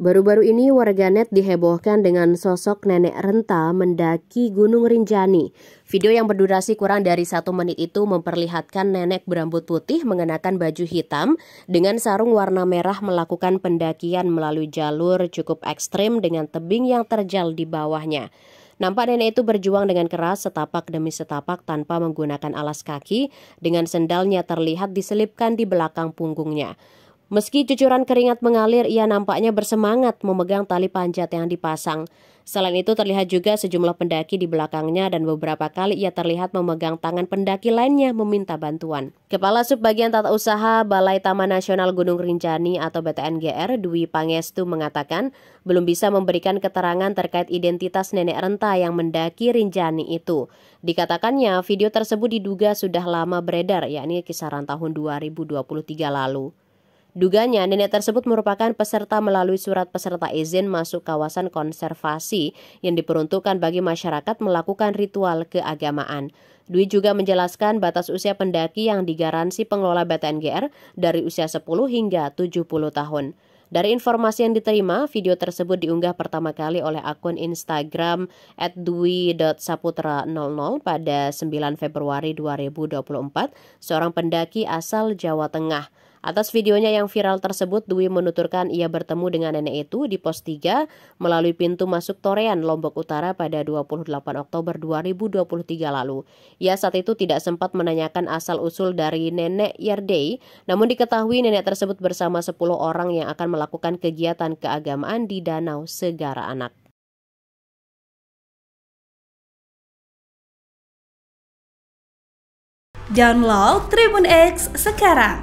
Baru-baru ini warganet dihebohkan dengan sosok nenek renta mendaki Gunung Rinjani. Video yang berdurasi kurang dari satu menit itu memperlihatkan nenek berambut putih mengenakan baju hitam dengan sarung warna merah melakukan pendakian melalui jalur cukup ekstrim dengan tebing yang terjal di bawahnya. Nampak nenek itu berjuang dengan keras setapak demi setapak tanpa menggunakan alas kaki dengan sendalnya terlihat diselipkan di belakang punggungnya. Meski cucuran keringat mengalir, ia nampaknya bersemangat memegang tali panjat yang dipasang. Selain itu terlihat juga sejumlah pendaki di belakangnya dan beberapa kali ia terlihat memegang tangan pendaki lainnya meminta bantuan. Kepala Subbagian Tata Usaha Balai Taman Nasional Gunung Rinjani atau BTNGR Dwi Pangestu mengatakan belum bisa memberikan keterangan terkait identitas nenek renta yang mendaki Rinjani itu. Dikatakannya video tersebut diduga sudah lama beredar yakni kisaran tahun 2023 lalu. Dugaannya, nenek tersebut merupakan peserta melalui surat peserta izin masuk kawasan konservasi yang diperuntukkan bagi masyarakat melakukan ritual keagamaan. Dwi juga menjelaskan batas usia pendaki yang digaransi pengelola BTNGR dari usia 10 hingga 70 tahun. Dari informasi yang diterima, video tersebut diunggah pertama kali oleh akun Instagram @dwi.saputra00 pada 9 Februari 2024, seorang pendaki asal Jawa Tengah. Atas videonya yang viral tersebut, Dwi menuturkan ia bertemu dengan nenek itu di pos 3 melalui pintu masuk Torean, Lombok Utara pada 28 Oktober 2023 lalu. Ia saat itu tidak sempat menanyakan asal-usul dari nenek Yerdei, namun diketahui nenek tersebut bersama 10 orang yang akan melakukan kegiatan keagamaan di Danau Segara Anak. Download Tribun X sekarang